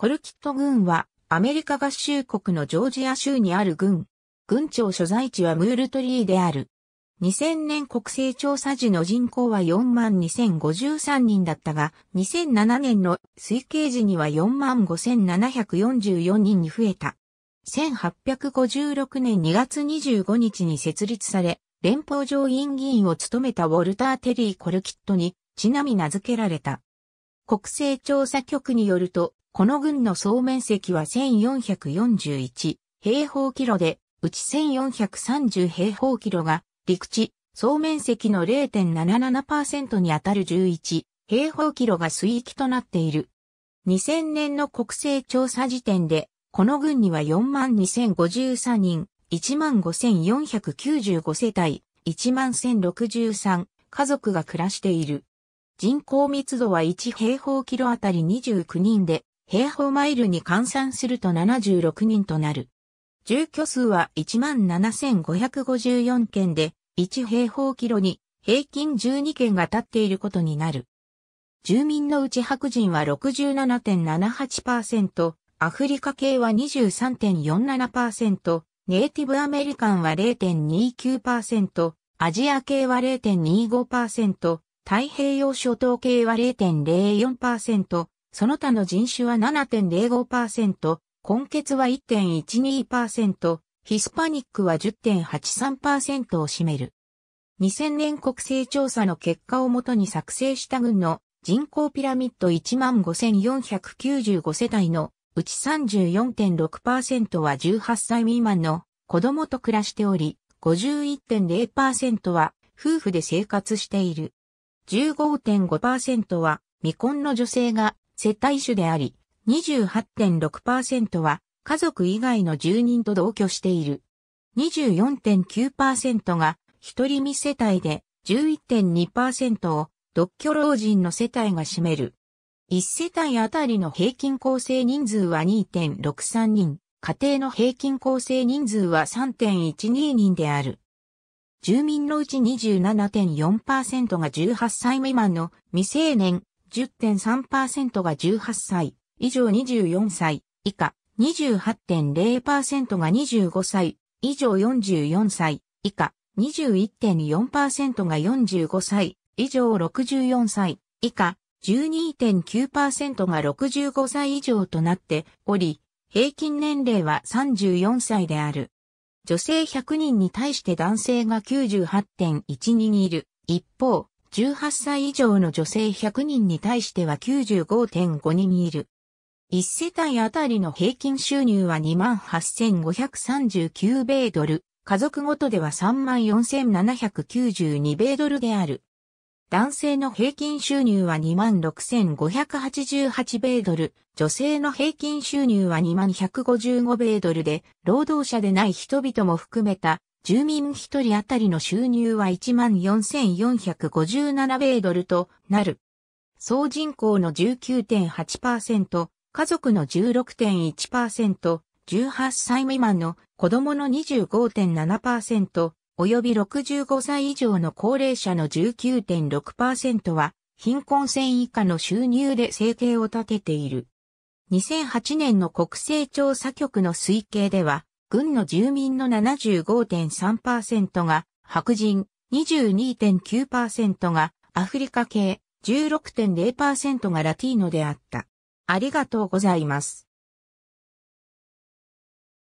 コルキット軍はアメリカ合衆国のジョージア州にある軍。軍庁所在地はムールトリーである。2000年国勢調査時の人口は42,053人だったが、2007年の推計時には45,744人に増えた。1856年2月25日に設立され、連邦上院議員を務めたウォルター・テリー・コルキットにちなみ名付けられた。国勢調査局によると、この軍の総面積は1441平方キロで、うち1430平方キロが陸地、総面積の0.77%にあたる11平方キロが水域となっている。2000年の国勢調査時点で、この軍には42,053人、15,495世帯、11,063家族が暮らしている。人口密度は1平方キロあたり29人で、平方マイルに換算すると76人となる。住居数は17,554件で、1平方キロに平均12件が立っていることになる。住民のうち白人は67.78%、アフリカ系は23.47%、ネイティブアメリカンは0.29%、アジア系は0.25%、太平洋諸島系は0.04%、その他の人種は7.05%、根血は1.12%、ヒスパニックは10.83%を占める。2000年国勢調査の結果をもとに作成した軍の人口ピラミッド15,495世帯のうち34.6%は18歳未満の子供と暮らしており、51.0%は夫婦で生活している。15.5%は未婚の女性が世帯主であり、28.6%は家族以外の住人と同居している。24.9%が一人未世帯で11.2%を独居老人の世帯が占める。1世帯あたりの平均構成人数は2.63人、家庭の平均構成人数は3.12人である。住民のうち27.4%が18歳未満の未成年10.3%が18歳、以上24歳、以下、28.0%が25歳、以上44歳、以下、21.4%が45歳、以上64歳、以下、12.9%が65歳以上となっており、平均年齢は34歳である。女性100人に対して男性が98.12にいる。一方、18歳以上の女性100人に対しては95.5人いる。1世帯あたりの平均収入は28,539米ドル、家族ごとでは34,792米ドルである。男性の平均収入は26,588米ドル、女性の平均収入は2155米ドルで、労働者でない人々も含めた住民一人当たりの収入は14,457米ドルとなる。総人口の19.8%、家族の16.1%、18歳未満の子供の25.7%、及び65歳以上の高齢者の19.6%は、貧困線以下の収入で生計を立てている。2008年の国勢調査局の推計では、軍の住民の75.3%が白人、22.9%がアフリカ系、16.0%がラティーノであった。ありがとうございます。